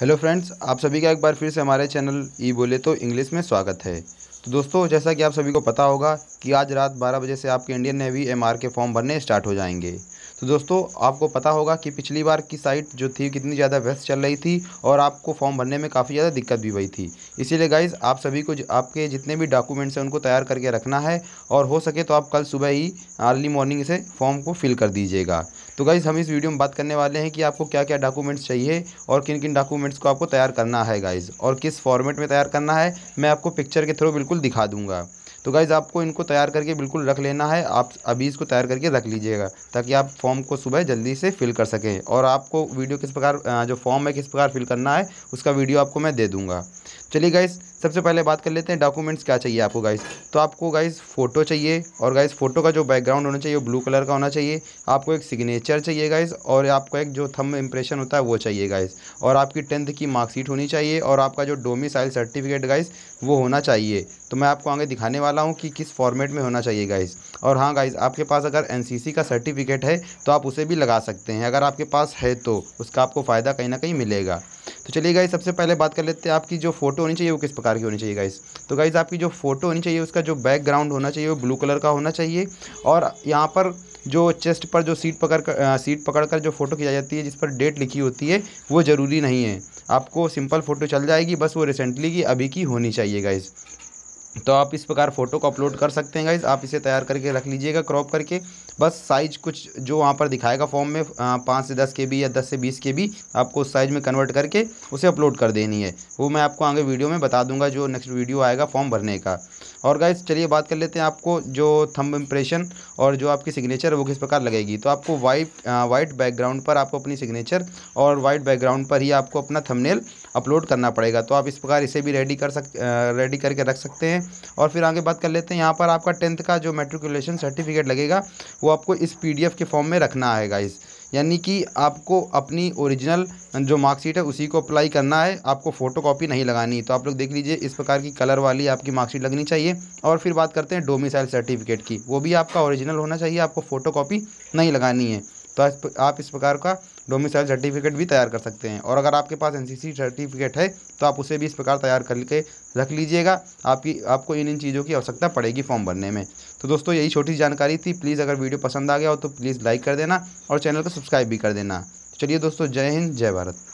hello friends आप सभी का एक बार फिर से हमारे चैनल ई बोले तो इंग्लिश में स्वागत है तो दोस्तों जैसा कि आप सभी को पता होगा कि आज रात 12 बजे से आपके इंडियन नेवी एमआर के फॉर्म भरने स्टार्ट हो जाएंगे तो दोस्तों आपको पता होगा कि पिछली बार की साइट जो थी कितनी ज़्यादा व्यस्त चल रही थी और आपको फॉर्म भरने में काफ़ी ज़्यादा दिक्कत भी हुई थी इसीलिए गाइज़ आप सभी को आपके जितने भी डॉक्यूमेंट्स हैं उनको तैयार करके रखना है और हो सके तो आप कल सुबह ही अर्ली मॉर्निंग से फॉर्म को फिल कर दीजिएगा तो गाइज़ हम इस वीडियो में बात करने वाले हैं कि आपको क्या क्या डॉक्यूमेंट्स चाहिए और किन किन डॉक्यूमेंट्स को आपको तैयार करना है गाइज़ और किस फॉर्मेट में तैयार करना है मैं आपको पिक्चर के थ्रू बिल्कुल दिखा दूँगा तो गाइज़ आपको इनको तैयार करके बिल्कुल रख लेना है आप अभी इसको तैयार करके रख लीजिएगा ताकि आप फॉर्म को सुबह जल्दी से फिल कर सकें और आपको वीडियो किस प्रकार जो फॉर्म है किस प्रकार फिल करना है उसका वीडियो आपको मैं दे दूँगा चलिए गाइस सबसे पहले बात कर लेते हैं डॉक्यूमेंट्स क्या चाहिए आपको गाइस तो आपको गाइस फ़ोटो चाहिए और गाइस फ़ोटो का जो बैकग्राउंड होना चाहिए वो ब्लू कलर का होना चाहिए आपको एक सिग्नेचर चाहिए गाइस और आपको एक जो थम इम्प्रेशन होता है वो चाहिए गाइस और आपकी टेंथ की मार्कशीट होनी चाहिए और आपका जो डोमिसाइल सर्टिफिकेट गाइस वो होना चाहिए तो मैं आपको आगे दिखाने वाला हूँ कि किस फॉर्मेट में होना चाहिए गाइस और हाँ गाइस आपके पास अगर एन का सर्टिफिकेट है तो आप उसे भी लगा सकते हैं अगर आपके पास है तो उसका आपको फ़ायदा कहीं ना कहीं मिलेगा तो चलिए गाइज सबसे पहले बात कर लेते हैं आपकी जो फोटो होनी चाहिए वो किस प्रकार की होनी चाहिए गाइज तो गाइज आपकी जो फोटो होनी चाहिए उसका जो बैकग्राउंड होना चाहिए वो ब्लू कलर का होना चाहिए और यहाँ पर जो चेस्ट पर जो सीट पकड़ कर सीट पकड़ कर जो फ़ोटो खिंचाई जाती है जिस पर डेट लिखी होती है वो ज़रूरी नहीं है आपको सिंपल फ़ोटो चल जाएगी बस वो रिसेंटली की अभी की होनी चाहिए गाइज़ तो आप इस प्रकार फ़ोटो को अपलोड कर सकते हैं गाइज़ आप इसे तैयार करके रख लीजिएगा क्रॉप करके बस साइज़ कुछ जो वहाँ पर दिखाएगा फॉर्म में पाँच से दस के बी या दस से बीस के बी आपको उस साइज़ में कन्वर्ट करके उसे अपलोड कर देनी है वो मैं आपको आगे वीडियो में बता दूंगा जो नेक्स्ट वीडियो आएगा फॉर्म भरने का और गाइस चलिए बात कर लेते हैं आपको जो थंब इम्प्रेशन और जो आपकी सिग्नेचर है वो किस प्रकार लगेगी तो आपको वाइट वाइट बैकग्राउंड पर आपको अपनी सिग्नेचर और वाइट बैकग्राउंड पर ही आपको अपना थंबनेल अपलोड करना पड़ेगा तो आप इस प्रकार इसे भी रेडी कर सक रेडी करके रख सकते हैं और फिर आगे बात कर लेते हैं यहाँ पर आपका टेंथ का जो मेट्रिकुलेशन सर्टिफिकेट लगेगा वो आपको इस पी के फॉर्म में रखना है गाइज़ यानी कि आपको अपनी ओरिजिनल जो मार्कशीट है उसी को अप्लाई करना है आपको फ़ोटो कॉपी नहीं लगानी तो आप लोग देख लीजिए इस प्रकार की कलर वाली आपकी मार्कशीट लगनी चाहिए और फिर बात करते हैं डोमिसाइल सर्टिफिकेट की वो भी आपका ओरिजिनल होना चाहिए आपको फ़ोटो कॉपी नहीं लगानी है तो आप इस प्रकार का डोमिसाइल सर्टिफिकेट भी तैयार कर सकते हैं और अगर आपके पास एन सर्टिफिकेट है तो आप उसे भी इस प्रकार तैयार करके रख लीजिएगा आपकी आपको इन इन चीज़ों की आवश्यकता पड़ेगी फॉर्म भरने में तो दोस्तों यही छोटी जानकारी थी प्लीज़ अगर वीडियो पसंद आ गया हो तो प्लीज़ लाइक कर देना और चैनल को सब्सक्राइब भी कर देना तो चलिए दोस्तों जय हिंद जय भारत